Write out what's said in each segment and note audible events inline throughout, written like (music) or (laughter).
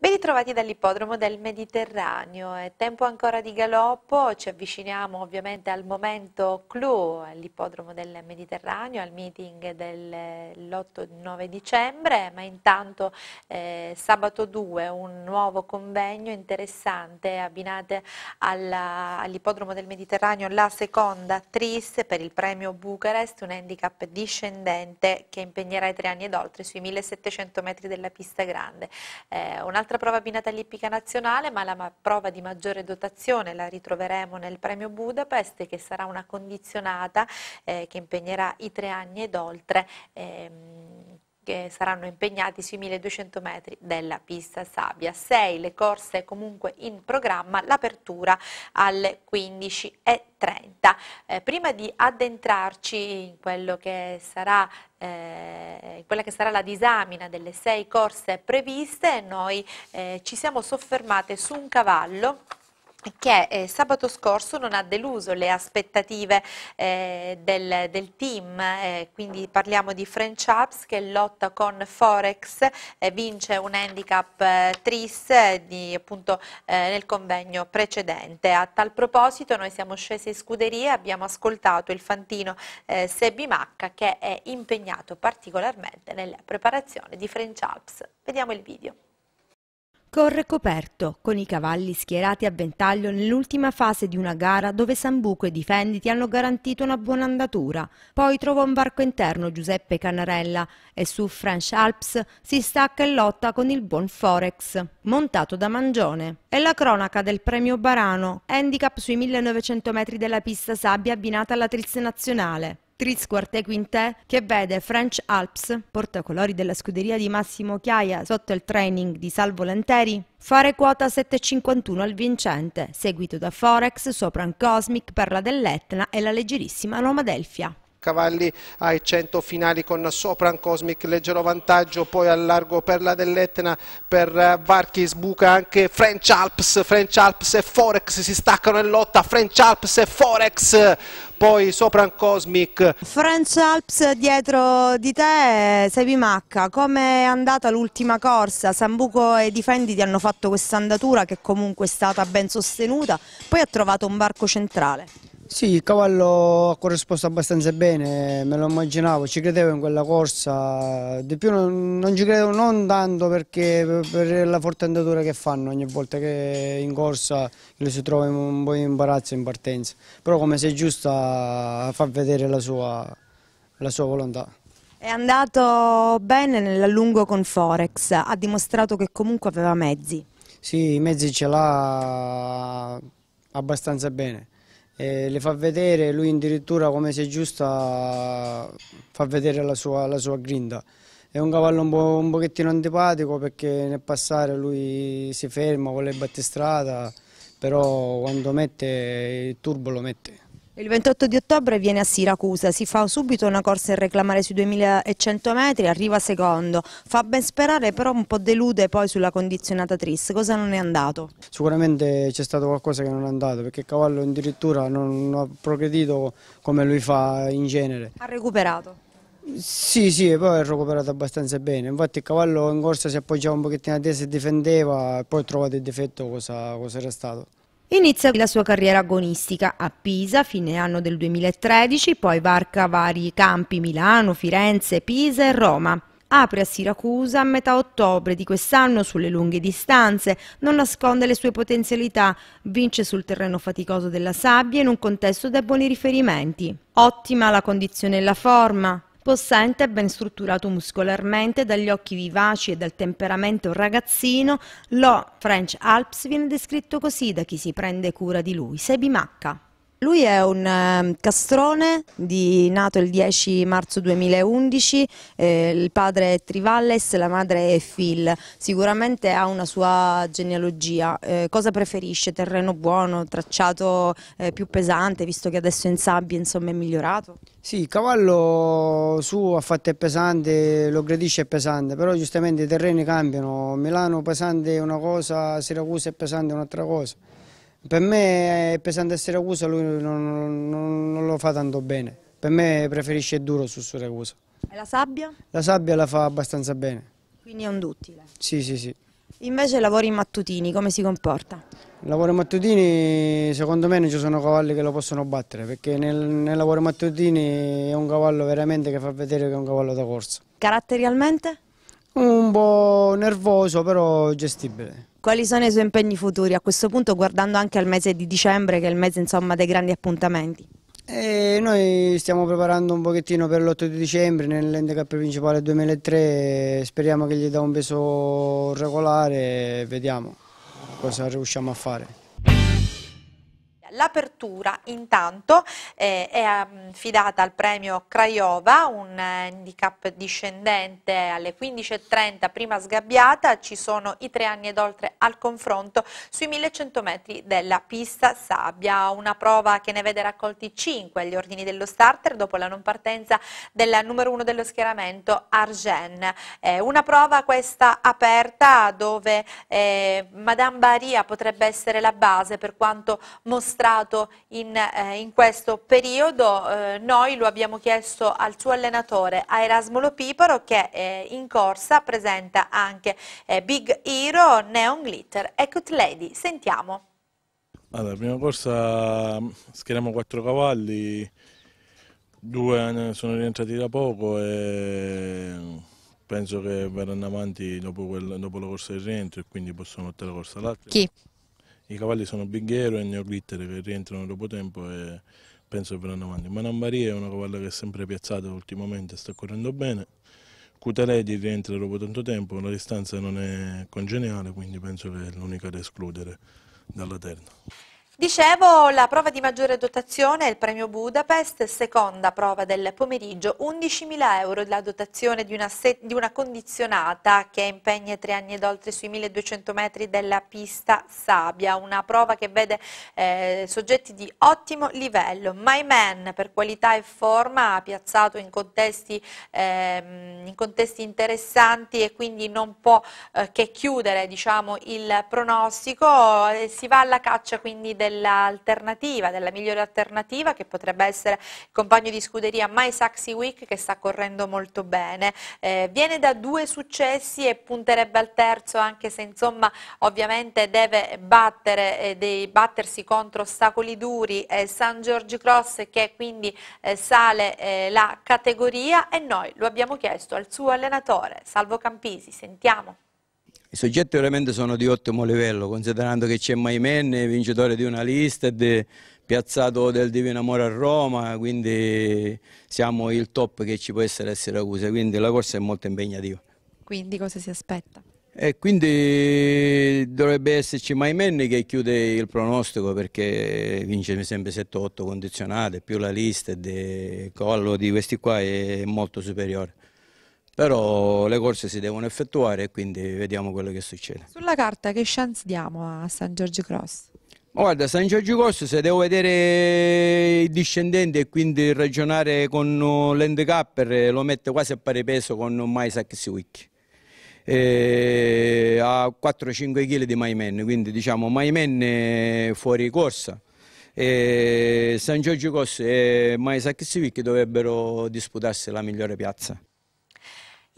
Beni ritrovati dall'ippodromo del Mediterraneo, è tempo ancora di galoppo, ci avviciniamo ovviamente al momento clou all'ippodromo del Mediterraneo, al meeting dell'8-9 dicembre, ma intanto eh, sabato 2 un nuovo convegno interessante abbinate all'ippodromo all del Mediterraneo la seconda attrice per il premio Bucarest, un handicap discendente che impegnerà i tre anni ed oltre sui 1700 metri della pista grande. Eh, Un'altra prova binata all'ippica nazionale, ma la prova di maggiore dotazione la ritroveremo nel premio Budapest che sarà una condizionata eh, che impegnerà i tre anni ed oltre. Ehm, che saranno impegnati sui 1200 metri della pista sabbia. 6 le corse comunque in programma, l'apertura alle 15.30. Eh, prima di addentrarci in quello che sarà eh, quella che sarà la disamina delle sei corse previste, noi eh, ci siamo soffermate su un cavallo che eh, sabato scorso non ha deluso le aspettative eh, del, del, team, eh, quindi parliamo di French Ups che lotta con Forex, e eh, vince un handicap eh, tris eh, di, appunto, nel convegno precedente. A tal proposito noi siamo scesi in scuderia e abbiamo ascoltato il fantino Sebi Macca che è impegnato particolarmente nella preparazione di French Ups. Vediamo il video. Corre coperto, con i cavalli schierati a ventaglio nell'ultima fase di una gara dove Sambuco e Difenditi hanno garantito una buona andatura. Poi trova un varco interno Giuseppe Canarella e su French Alps si stacca e lotta con il buon Forex, montato da Mangione. E la cronaca del premio Barano, handicap sui 1900 metri della pista sabbia abbinata alla trizia nazionale. Triz Quartet Quintet che vede French Alps, portacolori della scuderia di Massimo Chiaia sotto il training di Salvo Lenteri, fare quota 7,51 al vincente, seguito da Forex, Sopran Cosmic, Perla dell'Etna e la leggerissima Roma Delfia cavalli ai 100 finali con Sopran Cosmic leggero vantaggio poi al largo Perla dell'Etna per eh, Varchi sbuca anche French Alps French Alps e Forex si staccano in lotta French Alps e Forex poi Sopran Cosmic. French Alps dietro di te, Sevimacca, come è andata l'ultima corsa? Sambuco e Difendi ti hanno fatto questa andatura che comunque è stata ben sostenuta, poi ha trovato un barco centrale. Sì, il cavallo ha corrisposto abbastanza bene, me lo immaginavo, ci credevo in quella corsa, di più non, non ci credevo non tanto perché per la forte andatura che fanno ogni volta che in corsa lo si trova in un po' di imbarazzo in partenza, però come se è giusta fa vedere la sua, la sua volontà. È andato bene nell'allungo con Forex, ha dimostrato che comunque aveva mezzi. Sì, i mezzi ce l'ha abbastanza bene eh, le fa vedere, lui addirittura come si è giusta fa vedere la sua, la sua grinda. È un cavallo un, po', un, pochettino antipatico perché nel passare lui si ferma, vuole battistrada, però quando mette il turbo lo mette. Il 28 di ottobre viene a Siracusa, si fa subito una corsa in reclamare sui 2100 metri, arriva secondo, fa ben sperare però un po' delude poi sulla condizionata Tris, cosa non è andato? Sicuramente c'è stato qualcosa che non è andato perché il Cavallo addirittura non ha progredito come lui fa in genere. Ha recuperato? Sì, sì, poi ha recuperato abbastanza bene. Infatti il cavallo in corsa si appoggiava un pochettino a destra e difendeva, poi ha trovato il difetto cosa, cosa era stato. Inizia la sua carriera agonistica a Pisa, fine anno del 2013, poi varca vari campi Milano, Firenze, Pisa e Roma. Apre a Siracusa a metà ottobre di quest'anno sulle lunghe distanze, non nasconde le sue potenzialità, vince sul terreno faticoso della sabbia in un contesto da buoni riferimenti. Ottima la condizione e la forma, Possente e ben strutturato muscolarmente, dagli occhi vivaci e dal temperamento ragazzino, lo French Alps viene descritto così da chi si prende cura di lui, Sebimacca. Lui è un ehm, castrone di, nato il 10 marzo 2011, eh, il padre è Trivalles, la madre è Phil. Sicuramente ha una sua genealogia. Eh, cosa preferisce? Terreno buono, tracciato eh, più pesante, visto che adesso in sabbia insomma, è migliorato? Sì, il cavallo suo ha fatto è pesante, lo gradisce è pesante, però giustamente i terreni cambiano. Milano pesante è una cosa, Siracusa è pesante è un'altra cosa. Per me è pesante Siracusa, lui non, non, non, lo fa tanto bene. Per me preferisce duro su Siracusa. E la sabbia? La sabbia la fa abbastanza bene. Quindi è un duttile? Sì, sì, sì. Invece lavori mattutini, come si comporta? Lavoro mattutini, secondo me non ci sono cavalli che lo possono battere, perché nel, nel lavoro mattutini è un cavallo veramente che fa vedere che è un cavallo da corsa. Caratterialmente? Un po' nervoso, però gestibile. Quali sono i suoi impegni futuri a questo punto guardando anche al mese di dicembre che è il mese insomma, dei grandi appuntamenti? E eh, noi stiamo preparando un pochettino per l'8 di dicembre nell'Endicap principale 2003, speriamo che gli dà un peso regolare e vediamo cosa riusciamo a fare. L'apertura intanto eh, è mm, affidata al premio Craiova, un eh, handicap discendente alle 15.30, prima sgabbiata, ci sono i tre anni ed oltre al confronto sui 1100 metri della pista sabbia, una prova che ne vede raccolti 5 agli ordini dello starter dopo la non partenza del numero 1 dello schieramento Argen, eh, una prova questa aperta dove eh, Madame Baria potrebbe essere la base per quanto mostrata dimostrato in, eh, in questo periodo. Eh, noi lo abbiamo chiesto al suo allenatore, a Erasmo Lopiparo, che eh, in corsa presenta anche eh, Big Hero, Neon Glitter e Cut Lady. Sentiamo. Allora, prima corsa mm, schieriamo quattro cavalli, due eh, sono rientrati da poco e mm, penso che verranno avanti dopo, quel, dopo la corsa di rientro e quindi possono lottare la corsa all'altra. Chi? I cavalli sono Bighero e Neoglitter che rientrano dopo tempo e penso che verranno avanti. Manambaria è una cavalla che è sempre piazzata ultimamente, sta correndo bene. Cuteledi rientra dopo tanto tempo, la distanza non è congeniale, quindi penso che è l'unica da escludere dalla terna. Dicevo, la prova di maggiore dotazione è il premio Budapest, seconda prova del pomeriggio, 11.000 euro la dotazione di una, di una condizionata che impegna tre anni ed oltre sui 1.200 metri della pista sabbia, una prova che vede eh, soggetti di ottimo livello. My Man per qualità e forma ha piazzato in contesti, eh, in contesti interessanti e quindi non può eh, che chiudere diciamo, il pronostico, eh, si va alla caccia quindi del dell'alternativa, della migliore alternativa che potrebbe essere il compagno di scuderia My Saxi Week che sta correndo molto bene. Eh, viene da due successi e punterebbe al terzo anche se insomma ovviamente deve battere, eh, dei, battersi contro ostacoli duri eh, San George Cross che quindi eh, sale eh, la categoria e noi lo abbiamo chiesto al suo allenatore Salvo Campisi, sentiamo. I soggetti veramente sono di ottimo livello, considerando che c'è Maimenne, vincitore di una lista, de, piazzato del Divino Amore a Roma, quindi siamo il top che ci può essere a Siracusa, quindi la corsa è molto impegnativa. Quindi cosa si aspetta? E quindi dovrebbe esserci Maimenne che chiude il pronostico perché vince sempre 7-8 condizionate, più la lista e il collo di questi qua è molto superiore. Però le corse si devono effettuare e quindi vediamo quello che succede. Sulla carta che chance diamo a San Giorgio Cross? Guarda, San Giorgio Cross, se devo vedere i discendenti e quindi ragionare con l'handicapper, eh, lo mette quasi a pari peso con Maisak Swick. ha 4-5 kg di Maimen, quindi diciamo Maimen fuori corsa. E San Giorgio Cross e Maisak Swick dovrebbero disputarsi la migliore piazza.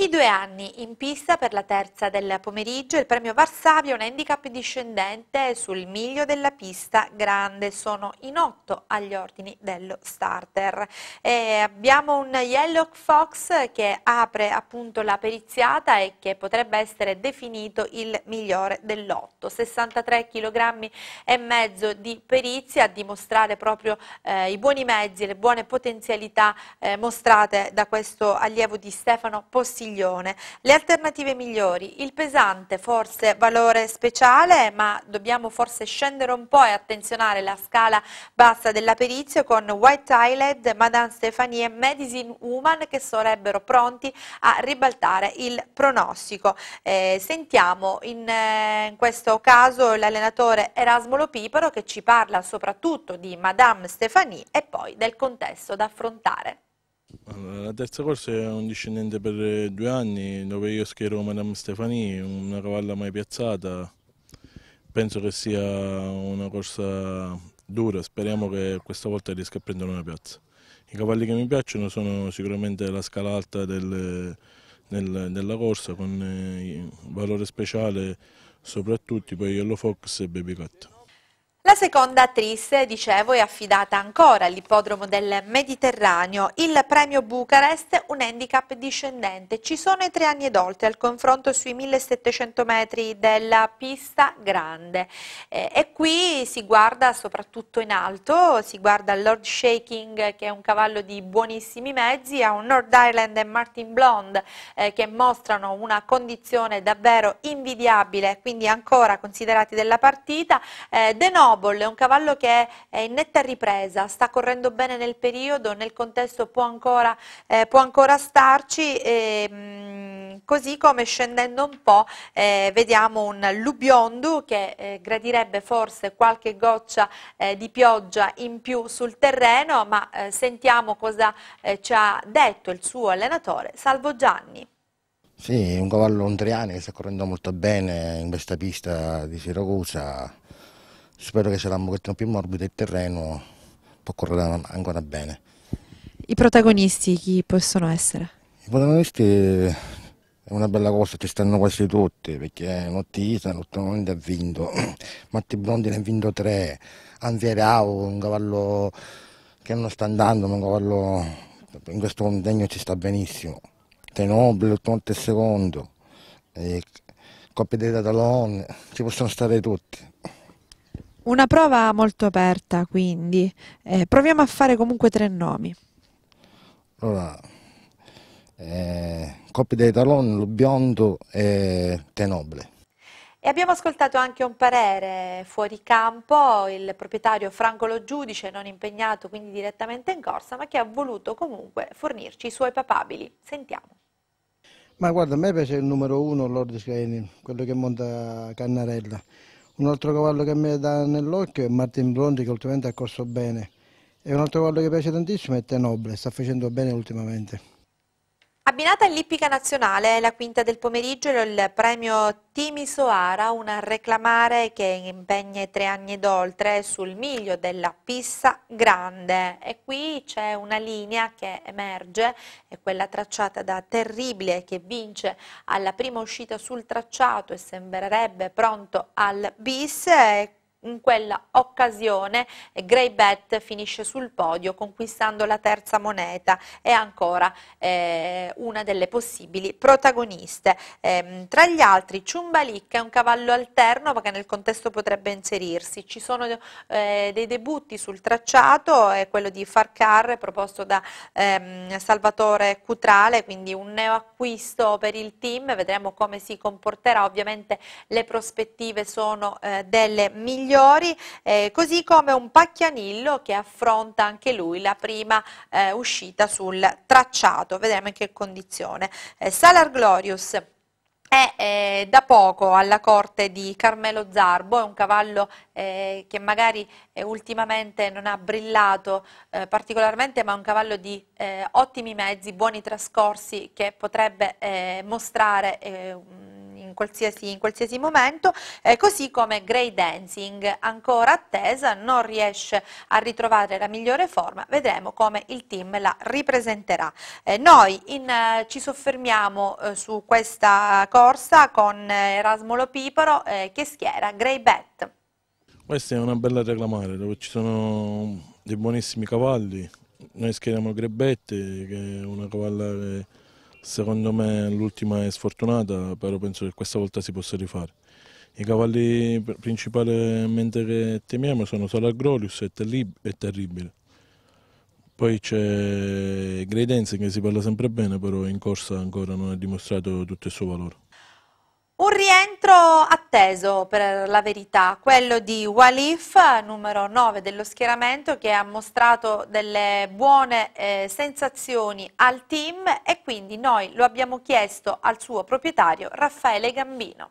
I due anni in pista per la terza del pomeriggio, il premio Varsavia, un handicap discendente sul miglio della pista grande, sono in otto agli ordini dello starter. E abbiamo un Yellow Fox che apre appunto la periziata e che potrebbe essere definito il migliore dell'otto, 63 kg e mezzo di perizia a dimostrare proprio eh, i buoni mezzi, le buone potenzialità eh, mostrate da questo allievo di Stefano Possiglio Castiglione. Le alternative migliori, il pesante forse valore speciale, ma dobbiamo forse scendere un po' e attenzionare la scala bassa dell'aperizio con White Island, Madame Stephanie e Medicine Woman che sarebbero pronti a ribaltare il pronostico. Eh, sentiamo in, eh, in questo caso l'allenatore Erasmo Lopiparo che ci parla soprattutto di Madame Stephanie e poi del contesto da affrontare. La terza corsa è un discendente per eh, due anni dove io schiero Madame Stefani, una cavalla mai piazzata. Penso che sia una corsa dura, speriamo che questa volta riesca a prendere una piazza. I cavalli che mi piacciono sono sicuramente la scala alta del, nel, della corsa con eh, valore speciale soprattutto poi Yellow Fox e Baby Cat. La seconda attrice, dicevo, è affidata ancora all'ippodromo del Mediterraneo, il premio Bucarest, un handicap discendente. Ci sono i tre anni ed oltre al confronto sui 1700 metri della pista grande eh, e qui si guarda soprattutto in alto, si guarda Lord Shaking che è un cavallo di buonissimi mezzi, a un Nord Island e Martin Blonde eh, che mostrano una condizione davvero invidiabile, quindi ancora considerati della partita, eh, Snowball è un cavallo che è in netta ripresa, sta correndo bene nel periodo, nel contesto può ancora, eh, può ancora starci, e, ehm, mh, così come scendendo un po' eh, vediamo un Lubiondu che eh, gradirebbe forse qualche goccia eh, di pioggia in più sul terreno, ma eh, sentiamo cosa eh, ci ha detto il suo allenatore Salvo Gianni. Sì, un cavallo ontriano che sta correndo molto bene in questa pista di Siracusa spero che sarà un pochettino più morbido il terreno, può correre ancora bene. I protagonisti chi possono essere? I protagonisti è una bella cosa, ci stanno quasi tutti, perché Notti Isa ultimamente ha vinto, (clears throat) Matti Brondi ne ha vinto tre, Anvierao, un cavallo che non sta andando, ma un cavallo in questo contegno ci sta benissimo. Tenobile, Tonte secondo, Coppia dei Talon, ci possono stare tutti. Una prova molto aperta, quindi. Eh, proviamo a fare comunque tre nomi. Allora, eh, Coppia dei Taloni, Lo Biondo e Tenoble. E abbiamo ascoltato anche un parere fuori campo, il proprietario Franco Lo Giudice, non impegnato quindi direttamente in corsa, ma che ha voluto comunque fornirci i suoi papabili. Sentiamo. Ma guarda, a me piace il numero uno, Lord Scainin, quello che monta Cannarella un altro cavallo che a me dà nell'occhio è Martin Blondi che ultimamente ha corso bene. E un altro cavallo che piace tantissimo è Tenoble, sta facendo bene ultimamente. Abbinata all'Ippica Nazionale, la quinta del pomeriggio, il premio Timi Soara, una reclamare che impegna tre anni ed oltre sul miglio della Pissa Grande. E qui c'è una linea che emerge, è quella tracciata da Terribile che vince alla prima uscita sul tracciato e sembrerebbe pronto al bis. E in quella occasione Grey Bet finisce sul podio conquistando la terza moneta e ancora eh, una delle possibili protagoniste. Eh, tra gli altri Ciumbalic è un cavallo alterno che nel contesto potrebbe inserirsi, ci sono eh, dei debutti sul tracciato, è quello di Farcar proposto da ehm, Salvatore Cutrale, quindi un neoacquisto per il team, vedremo come si comporterà, ovviamente le prospettive sono eh, delle migliori migliori, eh, così come un Pacchianillo che affronta anche lui la prima eh, uscita sul tracciato, vedremo in che condizione. Eh, Salar Glorious è eh, da poco alla corte di Carmelo Zarbo, è un cavallo eh, che magari eh, ultimamente non ha brillato eh, particolarmente, ma è un cavallo di eh, ottimi mezzi, buoni trascorsi, che potrebbe eh, mostrare qualsiasi, in qualsiasi momento, eh, così come Grey Dancing, ancora attesa, non riesce a ritrovare la migliore forma, vedremo come il team la ripresenterà. Eh, noi in, eh, ci soffermiamo eh, su questa corsa con eh, Erasmolo Piparo che schiera Grey Bat. Questa è una bella reclamare dove ci sono dei buonissimi cavalli, noi schieriamo Grebette che è una cavalla che Secondo me l'ultima è sfortunata, però penso che questa volta si possa rifare. I cavalli principalmente che temiamo sono Salagrolius e, Terrib e Terribile. Poi c'è Grey Dancing che si parla sempre bene, però in corsa ancora non ha dimostrato tutto il suo valore. Un rientro atteso per la verità, quello di Walif, numero 9 dello schieramento, che ha mostrato delle buone eh, sensazioni al team e quindi noi lo abbiamo chiesto al suo proprietario Raffaele Gambino.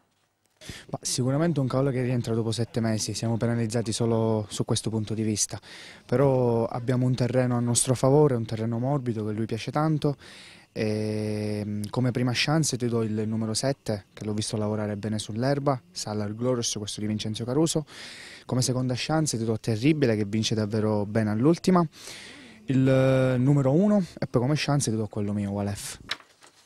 Ma sicuramente un cavolo che rientra dopo sette mesi, siamo penalizzati solo su questo punto di vista, però abbiamo un terreno a nostro favore, un terreno morbido che lui piace tanto e ehm, come prima chance ti do il numero 7, che l'ho visto lavorare bene sull'erba, Salar Glorious, questo di Vincenzo Caruso. Come seconda chance ti do Terribile, che vince davvero bene all'ultima. Il eh, numero 1 e poi come chance ti do quello mio, Walef.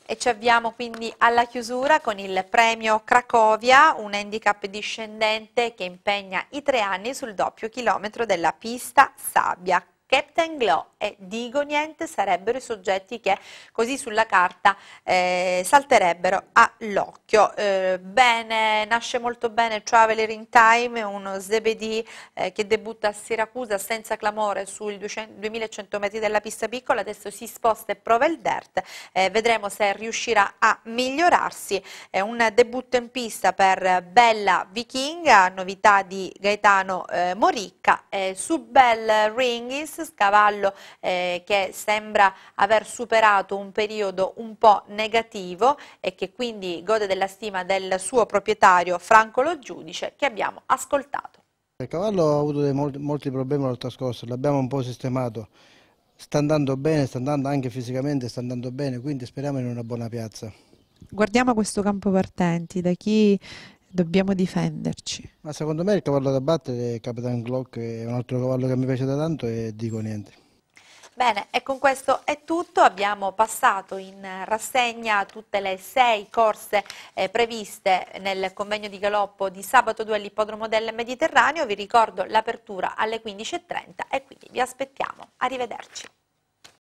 E ci avviamo quindi alla chiusura con il premio Cracovia, un handicap discendente che impegna i tre anni sul doppio chilometro della pista Sabbia Captain Glow e Digo Niente sarebbero i soggetti che così sulla carta eh, salterebbero all'occhio. Eh, bene, nasce molto bene Traveler in Time, uno Zebedee eh, che debutta a Siracusa senza clamore sui 2100 metri della pista piccola, adesso si sposta e prova il dirt, eh, vedremo se riuscirà a migliorarsi. È un debutto in pista per Bella Vichinga, novità di Gaetano eh, Moricca, su Bell Ringis cavallo eh, che sembra aver superato un periodo un po' negativo e che quindi gode della stima del suo proprietario Franco Lo Giudice che abbiamo ascoltato. Il cavallo ha avuto dei, molti, molti problemi l'altra scorsa, l'abbiamo un po' sistemato, sta andando bene, sta andando anche fisicamente, sta andando bene, quindi speriamo in una buona piazza. Guardiamo questo campo partenti, da chi Dobbiamo difenderci. Ma secondo me il cavallo da battere è Capitan Glock, è un altro cavallo che mi piace da tanto e dico niente. Bene, e con questo è tutto, abbiamo passato in rassegna tutte le sei corse eh, previste nel convegno di galoppo di sabato 2 all'Ippodromo del Mediterraneo, vi ricordo l'apertura alle 15.30 e quindi vi aspettiamo, arrivederci.